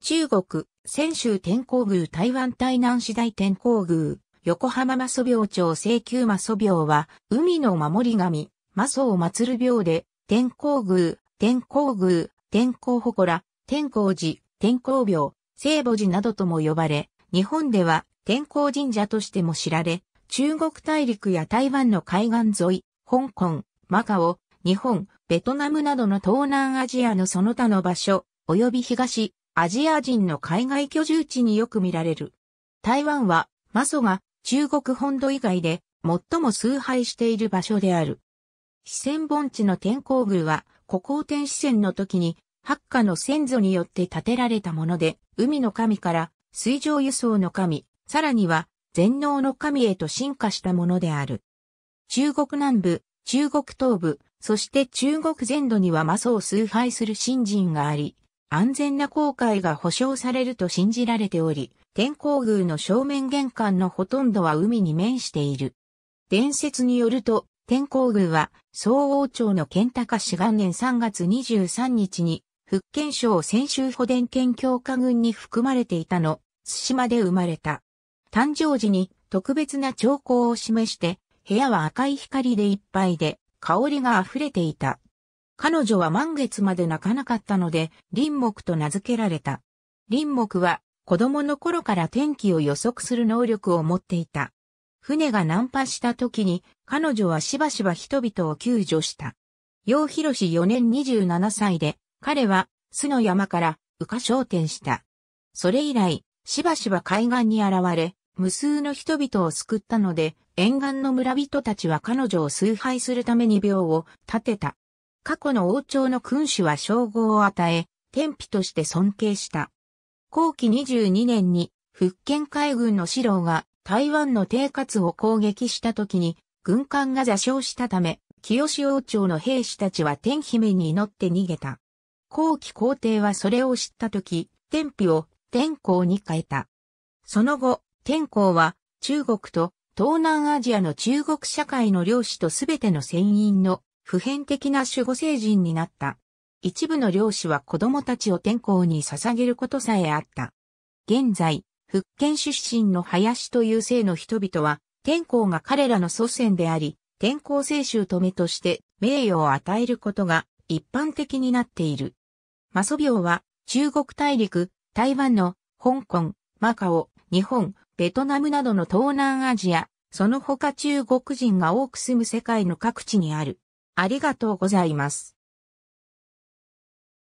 中国、泉州天皇宮台湾台南市大天皇宮、横浜マソ病町請求マソ病は、海の守り神、マソを祭る病で、天皇宮、天皇宮、天皇祠、天皇寺、天皇廟、聖母寺などとも呼ばれ、日本では天皇神社としても知られ、中国大陸や台湾の海岸沿い、香港、マカオ、日本、ベトナムなどの東南アジアのその他の場所、及び東、アジア人の海外居住地によく見られる。台湾は、マソが中国本土以外で最も崇拝している場所である。四川盆地の天候宮は、古皇天四川の時に、八家の先祖によって建てられたもので、海の神から水上輸送の神、さらには全能の神へと進化したものである。中国南部、中国東部、そして中国全土には魔祖を崇拝する信心があり、安全な航海が保障されると信じられており、天候宮の正面玄関のほとんどは海に面している。伝説によると、天候宮は、総王朝の県高市元年3月23日に、福建省泉州保田県強化軍に含まれていたの、津島で生まれた。誕生時に特別な兆候を示して、部屋は赤い光でいっぱいで、香りが溢れていた。彼女は満月まで泣かなかったので、林木と名付けられた。林木は、子供の頃から天気を予測する能力を持っていた。船が難破した時に、彼女はしばしば人々を救助した。陽広氏4年27歳で、彼は、巣の山から、羽化焦点した。それ以来、しばしば海岸に現れ、無数の人々を救ったので、沿岸の村人たちは彼女を崇拝するために廟を建てた。過去の王朝の君主は称号を与え、天日として尊敬した。後期22年に、福建海軍の四郎が台湾の低活を攻撃した時に、軍艦が座礁したため、清王朝の兵士たちは天姫に祈って逃げた。後期皇帝はそれを知った時、天日を天皇に変えた。その後、天皇は中国と東南アジアの中国社会の領主とすべての船員の普遍的な守護聖人になった。一部の漁師は子供たちを天候に捧げることさえあった。現在、福建出身の林という姓の人々は、天候が彼らの祖先であり、天候聖衆止めとして名誉を与えることが一般的になっている。マソ病は中国大陸、台湾の香港、マカオ、日本、ベトナムなどの東南アジア、その他中国人が多く住む世界の各地にある。ありがとうございます。